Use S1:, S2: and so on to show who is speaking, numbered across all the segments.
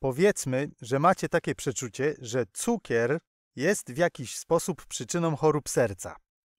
S1: Powiedzmy, że macie takie przeczucie, że cukier jest w jakiś sposób przyczyną chorób serca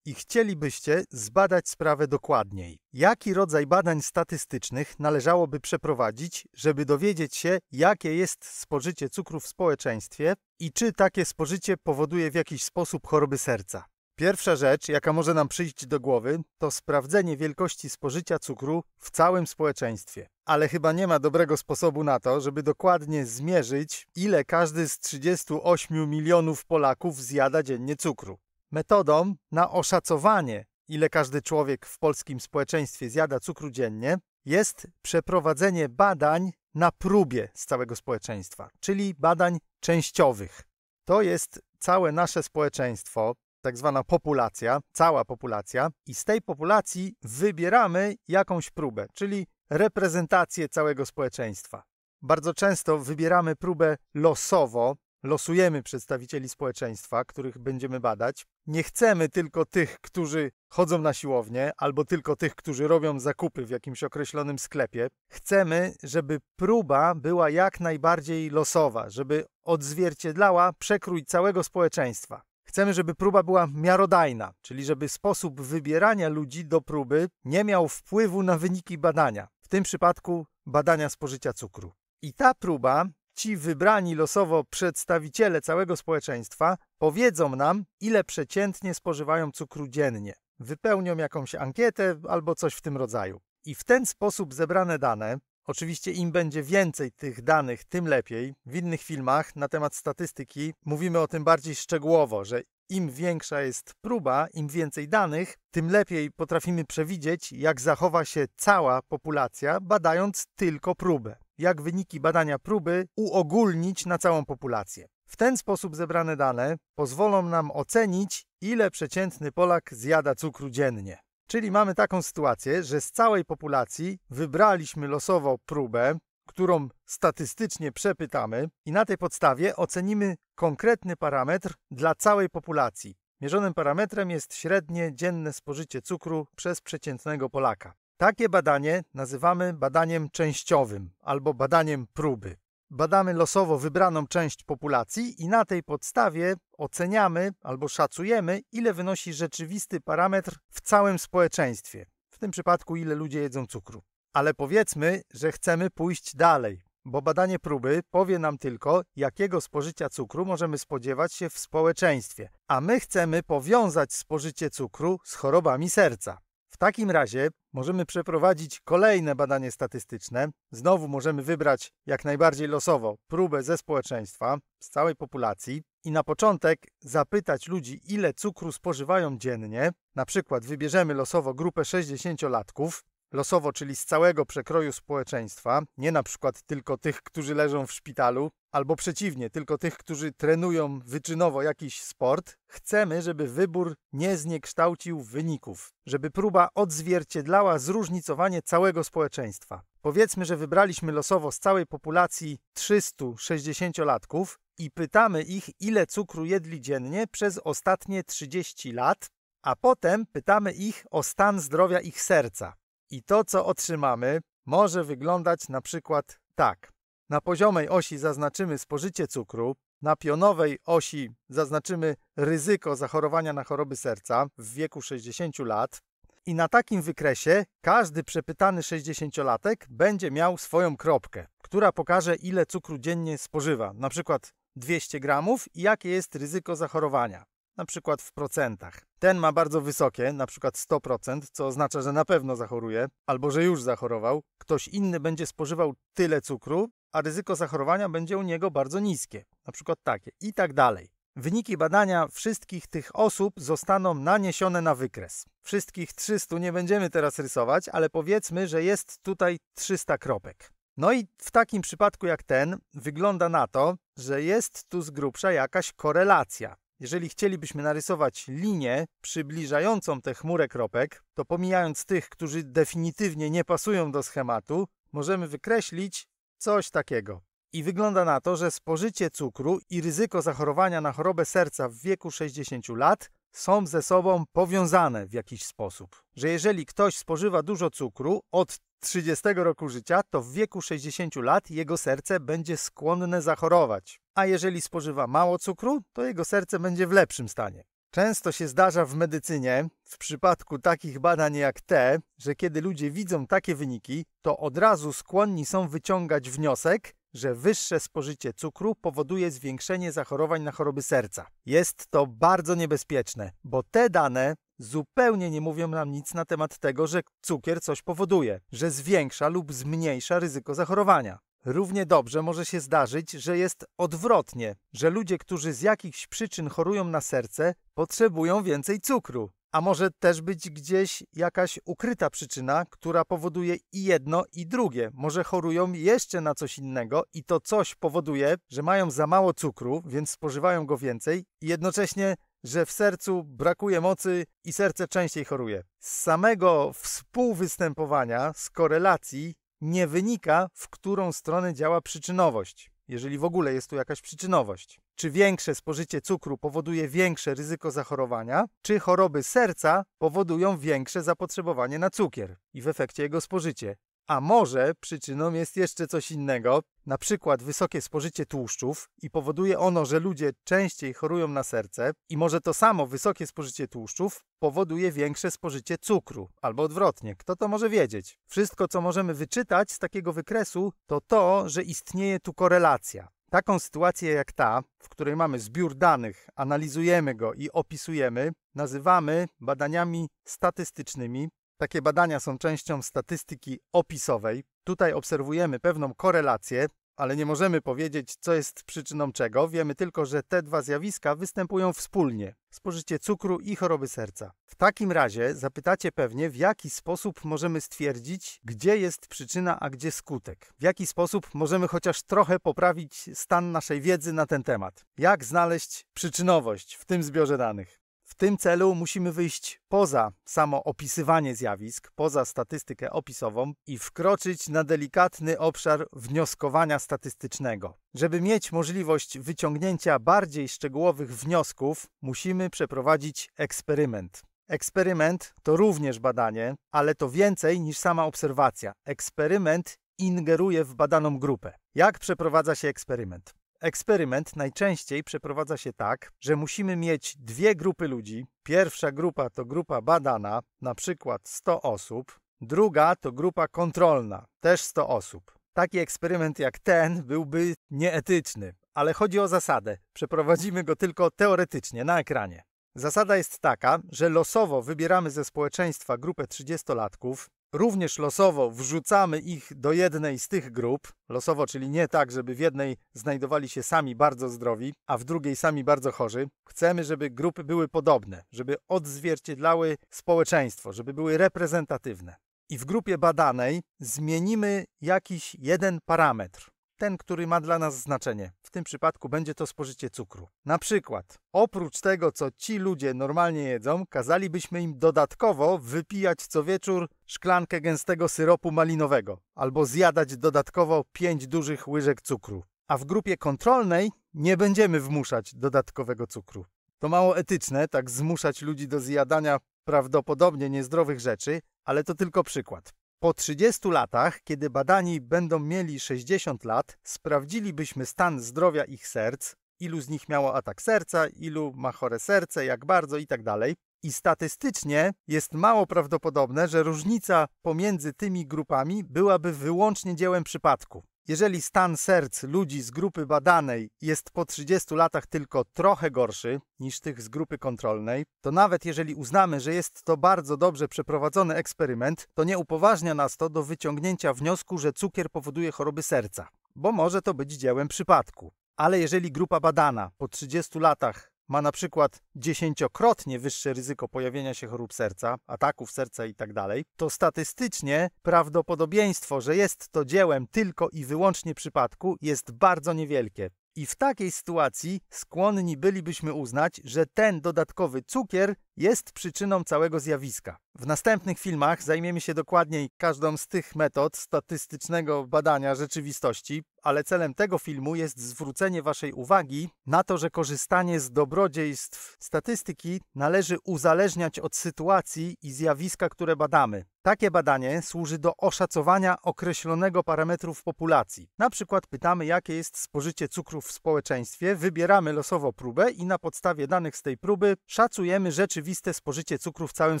S1: i chcielibyście zbadać sprawę dokładniej. Jaki rodzaj badań statystycznych należałoby przeprowadzić, żeby dowiedzieć się, jakie jest spożycie cukru w społeczeństwie i czy takie spożycie powoduje w jakiś sposób choroby serca? Pierwsza rzecz, jaka może nam przyjść do głowy, to sprawdzenie wielkości spożycia cukru w całym społeczeństwie. Ale chyba nie ma dobrego sposobu na to, żeby dokładnie zmierzyć, ile każdy z 38 milionów Polaków zjada dziennie cukru. Metodą na oszacowanie, ile każdy człowiek w polskim społeczeństwie zjada cukru dziennie, jest przeprowadzenie badań na próbie z całego społeczeństwa, czyli badań częściowych. To jest całe nasze społeczeństwo, tak zwana populacja, cała populacja, i z tej populacji wybieramy jakąś próbę, czyli reprezentację całego społeczeństwa. Bardzo często wybieramy próbę losowo, losujemy przedstawicieli społeczeństwa, których będziemy badać. Nie chcemy tylko tych, którzy chodzą na siłownię, albo tylko tych, którzy robią zakupy w jakimś określonym sklepie. Chcemy, żeby próba była jak najbardziej losowa, żeby odzwierciedlała przekrój całego społeczeństwa. Chcemy, żeby próba była miarodajna, czyli żeby sposób wybierania ludzi do próby nie miał wpływu na wyniki badania, w tym przypadku badania spożycia cukru. I ta próba, ci wybrani losowo przedstawiciele całego społeczeństwa powiedzą nam, ile przeciętnie spożywają cukru dziennie. Wypełnią jakąś ankietę albo coś w tym rodzaju. I w ten sposób zebrane dane Oczywiście im będzie więcej tych danych, tym lepiej. W innych filmach na temat statystyki mówimy o tym bardziej szczegółowo, że im większa jest próba, im więcej danych, tym lepiej potrafimy przewidzieć, jak zachowa się cała populacja, badając tylko próbę. Jak wyniki badania próby uogólnić na całą populację. W ten sposób zebrane dane pozwolą nam ocenić, ile przeciętny Polak zjada cukru dziennie. Czyli mamy taką sytuację, że z całej populacji wybraliśmy losowo próbę, którą statystycznie przepytamy i na tej podstawie ocenimy konkretny parametr dla całej populacji. Mierzonym parametrem jest średnie dzienne spożycie cukru przez przeciętnego Polaka. Takie badanie nazywamy badaniem częściowym albo badaniem próby badamy losowo wybraną część populacji i na tej podstawie oceniamy albo szacujemy, ile wynosi rzeczywisty parametr w całym społeczeństwie. W tym przypadku, ile ludzie jedzą cukru. Ale powiedzmy, że chcemy pójść dalej, bo badanie próby powie nam tylko, jakiego spożycia cukru możemy spodziewać się w społeczeństwie, a my chcemy powiązać spożycie cukru z chorobami serca. W takim razie możemy przeprowadzić kolejne badanie statystyczne. Znowu możemy wybrać jak najbardziej losowo próbę ze społeczeństwa, z całej populacji i na początek zapytać ludzi, ile cukru spożywają dziennie. Na przykład wybierzemy losowo grupę 60-latków losowo, czyli z całego przekroju społeczeństwa, nie na przykład tylko tych, którzy leżą w szpitalu, albo przeciwnie, tylko tych, którzy trenują wyczynowo jakiś sport, chcemy, żeby wybór nie zniekształcił wyników, żeby próba odzwierciedlała zróżnicowanie całego społeczeństwa. Powiedzmy, że wybraliśmy losowo z całej populacji 360-latków i pytamy ich, ile cukru jedli dziennie przez ostatnie 30 lat, a potem pytamy ich o stan zdrowia ich serca. I to, co otrzymamy, może wyglądać na przykład tak. Na poziomej osi zaznaczymy spożycie cukru, na pionowej osi zaznaczymy ryzyko zachorowania na choroby serca w wieku 60 lat. I na takim wykresie każdy przepytany 60-latek będzie miał swoją kropkę, która pokaże ile cukru dziennie spożywa, na przykład 200 gramów i jakie jest ryzyko zachorowania na przykład w procentach. Ten ma bardzo wysokie, na przykład 100%, co oznacza, że na pewno zachoruje albo że już zachorował. Ktoś inny będzie spożywał tyle cukru, a ryzyko zachorowania będzie u niego bardzo niskie, na przykład takie i tak dalej. Wyniki badania wszystkich tych osób zostaną naniesione na wykres. Wszystkich 300 nie będziemy teraz rysować, ale powiedzmy, że jest tutaj 300 kropek. No i w takim przypadku jak ten, wygląda na to, że jest tu z grubsza jakaś korelacja. Jeżeli chcielibyśmy narysować linię przybliżającą te chmurę kropek, to pomijając tych, którzy definitywnie nie pasują do schematu, możemy wykreślić coś takiego. I wygląda na to, że spożycie cukru i ryzyko zachorowania na chorobę serca w wieku 60 lat są ze sobą powiązane w jakiś sposób. Że jeżeli ktoś spożywa dużo cukru od 30 roku życia, to w wieku 60 lat jego serce będzie skłonne zachorować. A jeżeli spożywa mało cukru, to jego serce będzie w lepszym stanie. Często się zdarza w medycynie, w przypadku takich badań jak te, że kiedy ludzie widzą takie wyniki, to od razu skłonni są wyciągać wniosek, że wyższe spożycie cukru powoduje zwiększenie zachorowań na choroby serca. Jest to bardzo niebezpieczne, bo te dane zupełnie nie mówią nam nic na temat tego, że cukier coś powoduje, że zwiększa lub zmniejsza ryzyko zachorowania. Równie dobrze może się zdarzyć, że jest odwrotnie, że ludzie, którzy z jakichś przyczyn chorują na serce, potrzebują więcej cukru a może też być gdzieś jakaś ukryta przyczyna, która powoduje i jedno, i drugie. Może chorują jeszcze na coś innego i to coś powoduje, że mają za mało cukru, więc spożywają go więcej i jednocześnie że w sercu brakuje mocy i serce częściej choruje. Z samego współwystępowania, z korelacji nie wynika, w którą stronę działa przyczynowość jeżeli w ogóle jest tu jakaś przyczynowość. Czy większe spożycie cukru powoduje większe ryzyko zachorowania, czy choroby serca powodują większe zapotrzebowanie na cukier i w efekcie jego spożycie. A może przyczyną jest jeszcze coś innego, na przykład wysokie spożycie tłuszczów i powoduje ono, że ludzie częściej chorują na serce i może to samo wysokie spożycie tłuszczów powoduje większe spożycie cukru, albo odwrotnie. Kto to może wiedzieć? Wszystko, co możemy wyczytać z takiego wykresu, to to, że istnieje tu korelacja. Taką sytuację jak ta, w której mamy zbiór danych, analizujemy go i opisujemy, nazywamy badaniami statystycznymi, takie badania są częścią statystyki opisowej. Tutaj obserwujemy pewną korelację, ale nie możemy powiedzieć, co jest przyczyną czego. Wiemy tylko, że te dwa zjawiska występują wspólnie: spożycie cukru i choroby serca. W takim razie zapytacie pewnie, w jaki sposób możemy stwierdzić, gdzie jest przyczyna, a gdzie skutek. W jaki sposób możemy chociaż trochę poprawić stan naszej wiedzy na ten temat. Jak znaleźć przyczynowość w tym zbiorze danych? tym celu musimy wyjść poza samo opisywanie zjawisk, poza statystykę opisową i wkroczyć na delikatny obszar wnioskowania statystycznego. Żeby mieć możliwość wyciągnięcia bardziej szczegółowych wniosków, musimy przeprowadzić eksperyment. Eksperyment to również badanie, ale to więcej niż sama obserwacja. Eksperyment ingeruje w badaną grupę. Jak przeprowadza się eksperyment? Eksperyment najczęściej przeprowadza się tak, że musimy mieć dwie grupy ludzi. Pierwsza grupa to grupa badana, na przykład 100 osób, druga to grupa kontrolna, też 100 osób. Taki eksperyment jak ten byłby nieetyczny, ale chodzi o zasadę. Przeprowadzimy go tylko teoretycznie na ekranie. Zasada jest taka, że losowo wybieramy ze społeczeństwa grupę 30-latków, Również losowo wrzucamy ich do jednej z tych grup, losowo, czyli nie tak, żeby w jednej znajdowali się sami bardzo zdrowi, a w drugiej sami bardzo chorzy. Chcemy, żeby grupy były podobne, żeby odzwierciedlały społeczeństwo, żeby były reprezentatywne. I w grupie badanej zmienimy jakiś jeden parametr ten, który ma dla nas znaczenie. W tym przypadku będzie to spożycie cukru. Na przykład, oprócz tego, co ci ludzie normalnie jedzą, kazalibyśmy im dodatkowo wypijać co wieczór szklankę gęstego syropu malinowego albo zjadać dodatkowo pięć dużych łyżek cukru. A w grupie kontrolnej nie będziemy wmuszać dodatkowego cukru. To mało etyczne, tak zmuszać ludzi do zjadania prawdopodobnie niezdrowych rzeczy, ale to tylko przykład. Po 30 latach, kiedy badani będą mieli 60 lat, sprawdzilibyśmy stan zdrowia ich serc, ilu z nich miało atak serca, ilu ma chore serce, jak bardzo itd. Tak I statystycznie jest mało prawdopodobne, że różnica pomiędzy tymi grupami byłaby wyłącznie dziełem przypadku. Jeżeli stan serc ludzi z grupy badanej jest po 30 latach tylko trochę gorszy niż tych z grupy kontrolnej, to nawet jeżeli uznamy, że jest to bardzo dobrze przeprowadzony eksperyment, to nie upoważnia nas to do wyciągnięcia wniosku, że cukier powoduje choroby serca, bo może to być dziełem przypadku. Ale jeżeli grupa badana po 30 latach ma na przykład dziesięciokrotnie wyższe ryzyko pojawienia się chorób serca, ataków serca itd., tak to statystycznie prawdopodobieństwo, że jest to dziełem tylko i wyłącznie przypadku, jest bardzo niewielkie. I w takiej sytuacji skłonni bylibyśmy uznać, że ten dodatkowy cukier jest przyczyną całego zjawiska. W następnych filmach zajmiemy się dokładniej każdą z tych metod statystycznego badania rzeczywistości, ale celem tego filmu jest zwrócenie Waszej uwagi na to, że korzystanie z dobrodziejstw statystyki należy uzależniać od sytuacji i zjawiska, które badamy. Takie badanie służy do oszacowania określonego parametru w populacji. Na przykład pytamy, jakie jest spożycie cukru w społeczeństwie, wybieramy losowo próbę i na podstawie danych z tej próby szacujemy rzeczywistość rzeczywiste spożycie cukru w całym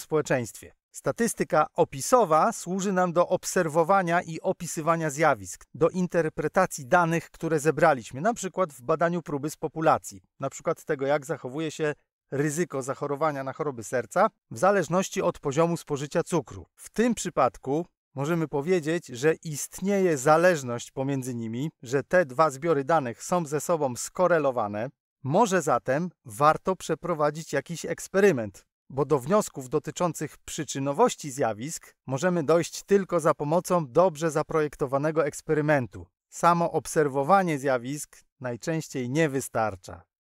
S1: społeczeństwie. Statystyka opisowa służy nam do obserwowania i opisywania zjawisk, do interpretacji danych, które zebraliśmy, na przykład w badaniu próby z populacji, na przykład tego, jak zachowuje się ryzyko zachorowania na choroby serca w zależności od poziomu spożycia cukru. W tym przypadku możemy powiedzieć, że istnieje zależność pomiędzy nimi, że te dwa zbiory danych są ze sobą skorelowane, może zatem warto przeprowadzić jakiś eksperyment, bo do wniosków dotyczących przyczynowości zjawisk możemy dojść tylko za pomocą dobrze zaprojektowanego eksperymentu. Samo obserwowanie zjawisk najczęściej nie wystarcza.